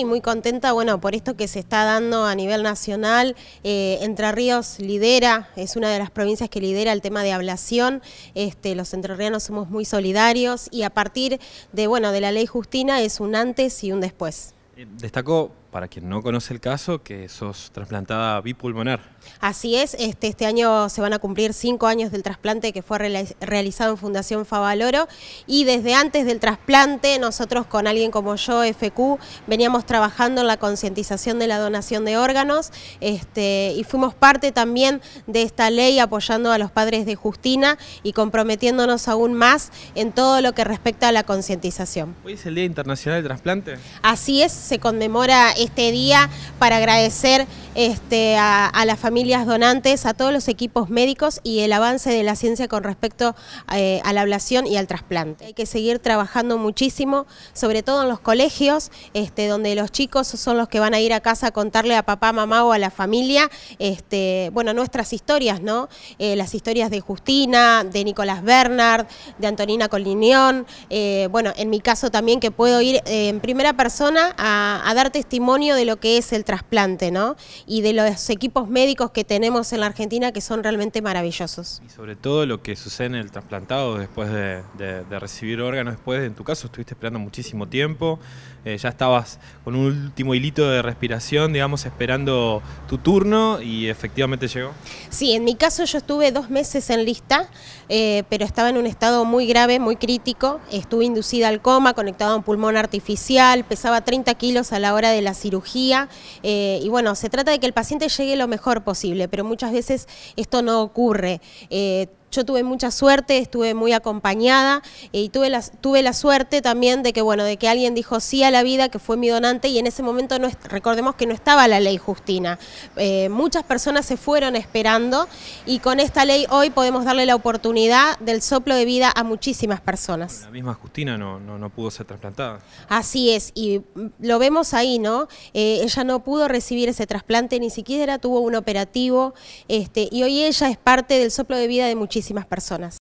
Y muy contenta, bueno, por esto que se está dando a nivel nacional. Eh, Entre Ríos lidera, es una de las provincias que lidera el tema de ablación. Este, los entrerrianos somos muy solidarios y a partir de, bueno, de la ley Justina es un antes y un después. Eh, destacó para quien no conoce el caso, que sos trasplantada bipulmonar. Así es, este, este año se van a cumplir cinco años del trasplante que fue realizado en Fundación Favaloro y desde antes del trasplante nosotros con alguien como yo, FQ, veníamos trabajando en la concientización de la donación de órganos este, y fuimos parte también de esta ley apoyando a los padres de Justina y comprometiéndonos aún más en todo lo que respecta a la concientización. Hoy es el Día Internacional del Trasplante. Así es, se conmemora este día para agradecer este, a, las familias donantes, a todos los equipos médicos y el avance de la ciencia con respecto eh, a la ablación y al trasplante. Hay que seguir trabajando muchísimo, sobre todo en los colegios, este, donde los chicos son los que van a ir a casa a contarle a papá, mamá o a la familia, este, bueno, nuestras historias, ¿no? Eh, las historias de Justina, de Nicolás Bernard, de Antonina Colinión, eh, bueno, en mi caso también que puedo ir en primera persona a, a dar testimonio de lo que es el trasplante, ¿no? y de los equipos médicos que tenemos en la Argentina que son realmente maravillosos. Y sobre todo lo que sucede en el trasplantado después de, recibir órganos, después en tu caso estuviste esperando muchísimo tiempo, eh, ya estabas con un último hilito de respiración, digamos, esperando tu turno y efectivamente llegó. Sí, en mi caso yo estuve dos meses en lista, eh, pero estaba en un estado muy grave, muy crítico, estuve inducida al coma, conectada a un pulmón artificial, pesaba 30 kilos a la hora de la cirugía eh, y bueno, se trata de que el paciente llegue lo mejor posible, pero muchas veces esto no ocurre. Eh, yo tuve mucha suerte, estuve muy acompañada eh, y tuve la, tuve la suerte también de que, bueno, de que alguien dijo sí a la vida, que fue mi donante y en ese momento recordemos que no estaba la ley Justina. Eh, muchas personas se fueron esperando y con esta ley hoy podemos darle la oportunidad del soplo de vida a muchísimas personas. La misma Justina no, no, no pudo ser trasplantada. Así es, y lo vemos ahí, ¿no? Eh, ella no pudo recibir ese trasplante, ni siquiera tuvo un operativo, este, y hoy ella es parte del soplo de vida de muchísimas muchísimas personas.